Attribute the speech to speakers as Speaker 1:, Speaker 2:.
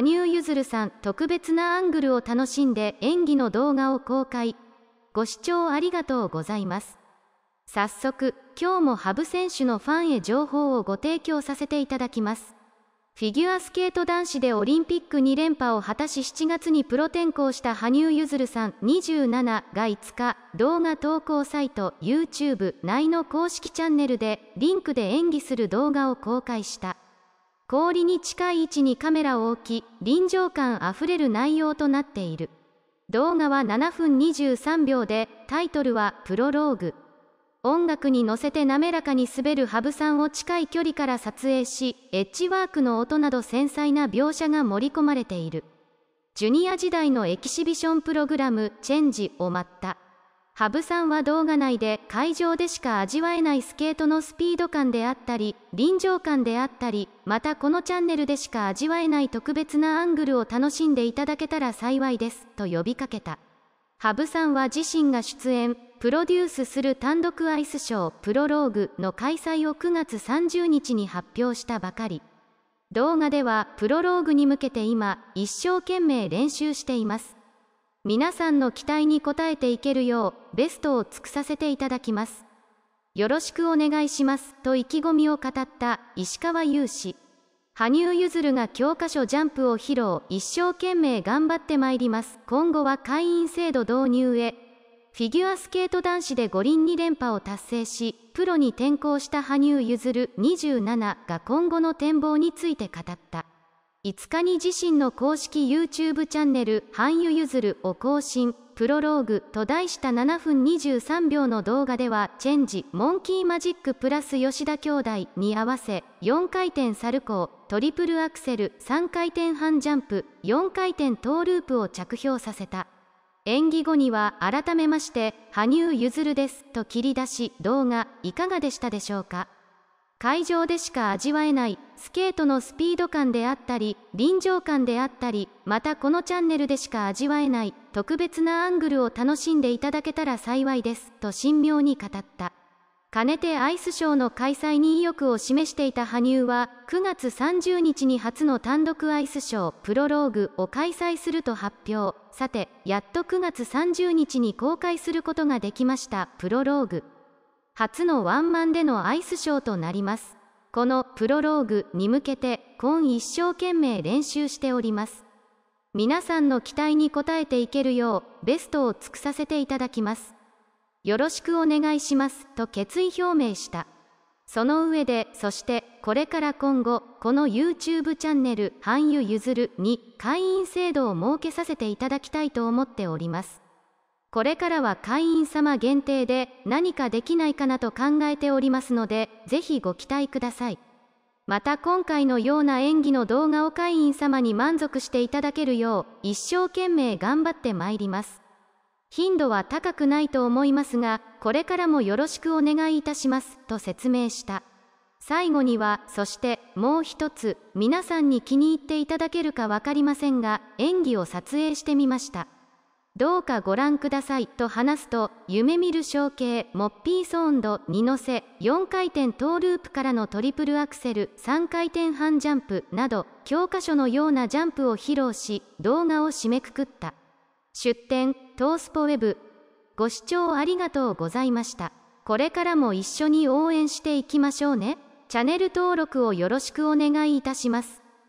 Speaker 1: 羽生結弦さん特別なアングルを楽しんで演技の動画を公開ご視聴ありがとうございます早速今日も羽生選手のファンへ情報をご提供させていただきますフィギュアスケート男子でオリンピック2連覇を果たし7月にプロ転向した羽生結弦さん27が5日動画投稿サイト YouTube 内の公式チャンネルでリンクで演技する動画を公開した氷に近い位置にカメラを置き、臨場感あふれる内容となっている。動画は7分23秒で、タイトルはプロローグ。音楽に乗せて滑らかに滑る羽生さんを近い距離から撮影し、エッジワークの音など繊細な描写が盛り込まれている。ジュニア時代のエキシビションプログラム、チェンジを待った。羽生さんは動画内で会場でしか味わえないスケートのスピード感であったり臨場感であったりまたこのチャンネルでしか味わえない特別なアングルを楽しんでいただけたら幸いですと呼びかけた羽生さんは自身が出演プロデュースする単独アイスショープロローグの開催を9月30日に発表したばかり動画ではプロローグに向けて今一生懸命練習しています皆さんの期待に応えていけるようベストを尽くさせていただきますよろしくお願いしますと意気込みを語った石川祐氏羽生結弦が教科書ジャンプを披露一生懸命頑張ってまいります今後は会員制度導入へフィギュアスケート男子で五輪2連覇を達成しプロに転向した羽生結弦27が今後の展望について語った5日に自身の公式 YouTube チャンネル「半ゆゆずる」を更新プロローグと題した7分23秒の動画ではチェンジモンキーマジックプラス吉田兄弟に合わせ4回転サルコートリプルアクセル3回転半ジャンプ4回転トーループを着氷させた演技後には改めまして「羽生結弦です」と切り出し動画いかがでしたでしょうか会場でしか味わえないスケートのスピード感であったり臨場感であったりまたこのチャンネルでしか味わえない特別なアングルを楽しんでいただけたら幸いですと神妙に語ったかねてアイスショーの開催に意欲を示していた羽生は9月30日に初の単独アイスショープロローグを開催すると発表さてやっと9月30日に公開することができましたプロローグ初のワンマンでのアイスショーとなりますこのプロローグに向けて今一生懸命練習しております皆さんの期待に応えていけるようベストを尽くさせていただきますよろしくお願いしますと決意表明したその上でそしてこれから今後この YouTube チャンネル「韓ゆゆずる」に会員制度を設けさせていただきたいと思っておりますこれからは会員様限定で何かできないかなと考えておりますので、ぜひご期待ください。また今回のような演技の動画を会員様に満足していただけるよう、一生懸命頑張ってまいります。頻度は高くないと思いますが、これからもよろしくお願いいたします、と説明した。最後には、そしてもう一つ、皆さんに気に入っていただけるかわかりませんが、演技を撮影してみました。どうかご覧くださいと話すと、夢見る象形、モッピーソーンド、2のせ、4回転トーループからのトリプルアクセル、3回転半ジャンプなど、教科書のようなジャンプを披露し、動画を締めくくった。出展、トースポウェブ。ご視聴ありがとうございました。これからも一緒に応援していきましょうね。チャンネル登録をよろしくお願いいたします。